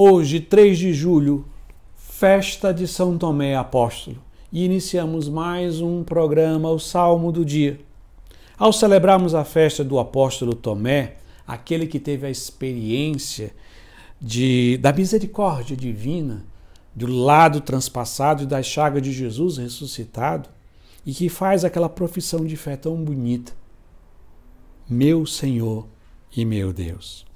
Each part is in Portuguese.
Hoje, 3 de julho, festa de São Tomé Apóstolo, e iniciamos mais um programa, o Salmo do Dia. Ao celebrarmos a festa do apóstolo Tomé, aquele que teve a experiência de, da misericórdia divina, do lado transpassado e da chaga de Jesus ressuscitado, e que faz aquela profissão de fé tão bonita. Meu Senhor e meu Deus.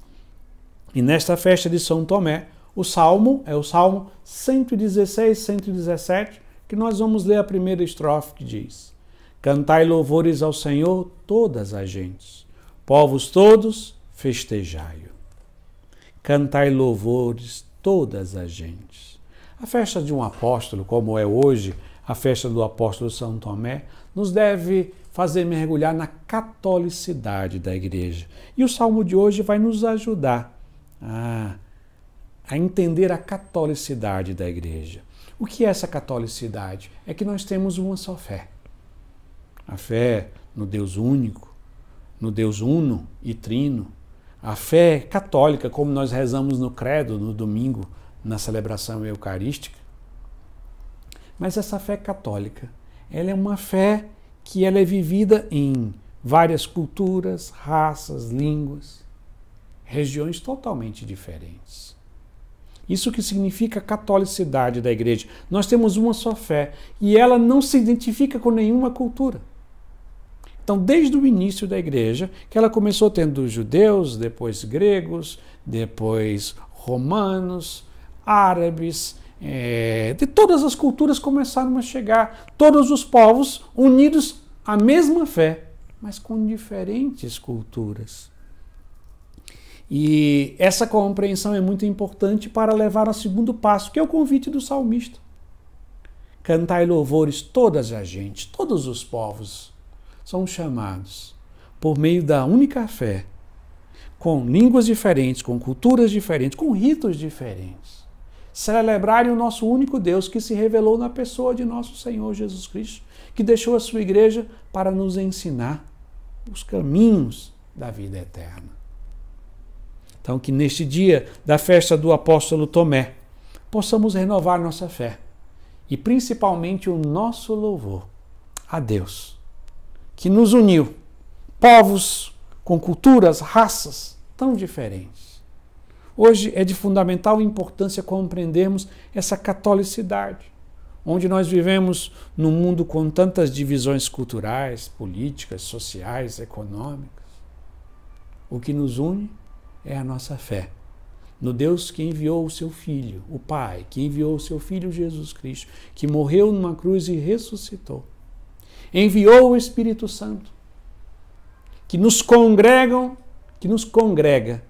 E nesta festa de São Tomé, o salmo é o salmo 116, 117, que nós vamos ler a primeira estrofe que diz: Cantai louvores ao Senhor, todas as gentes, povos todos, festejai-o. Cantai louvores, todas as gentes. A festa de um apóstolo, como é hoje a festa do apóstolo São Tomé, nos deve fazer mergulhar na catolicidade da igreja. E o salmo de hoje vai nos ajudar a, ah, a entender a catolicidade da igreja. O que é essa catolicidade? É que nós temos uma só fé. A fé no Deus único, no Deus uno e trino. A fé católica, como nós rezamos no Credo no domingo, na celebração eucarística. Mas essa fé católica, ela é uma fé que ela é vivida em várias culturas, raças, línguas regiões totalmente diferentes. Isso que significa a catolicidade da igreja. Nós temos uma só fé e ela não se identifica com nenhuma cultura. Então, desde o início da igreja, que ela começou tendo judeus, depois gregos, depois romanos, árabes, é, de todas as culturas começaram a chegar, todos os povos unidos à mesma fé, mas com diferentes culturas. E essa compreensão é muito importante para levar ao segundo passo, que é o convite do salmista. Cantai louvores todas as gentes, todos os povos são chamados por meio da única fé, com línguas diferentes, com culturas diferentes, com ritos diferentes, celebrarem o nosso único Deus que se revelou na pessoa de nosso Senhor Jesus Cristo, que deixou a sua igreja para nos ensinar os caminhos da vida eterna. Então, que neste dia da festa do apóstolo Tomé, possamos renovar nossa fé e principalmente o nosso louvor a Deus, que nos uniu, povos com culturas, raças tão diferentes. Hoje é de fundamental importância compreendermos essa catolicidade, onde nós vivemos num mundo com tantas divisões culturais, políticas, sociais, econômicas. O que nos une é a nossa fé. No Deus que enviou o seu Filho, o Pai, que enviou o seu Filho Jesus Cristo, que morreu numa cruz e ressuscitou. Enviou o Espírito Santo, que nos congregam, que nos congrega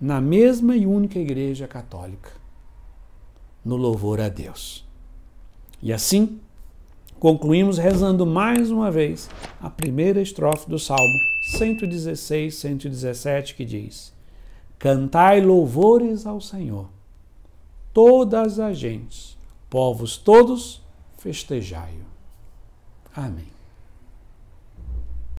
na mesma e única Igreja Católica, no louvor a Deus. E assim, concluímos rezando mais uma vez a primeira estrofe do Salmo 116, 117, que diz Cantai louvores ao Senhor. Todas as gentes, povos todos, festejai-o. Amém.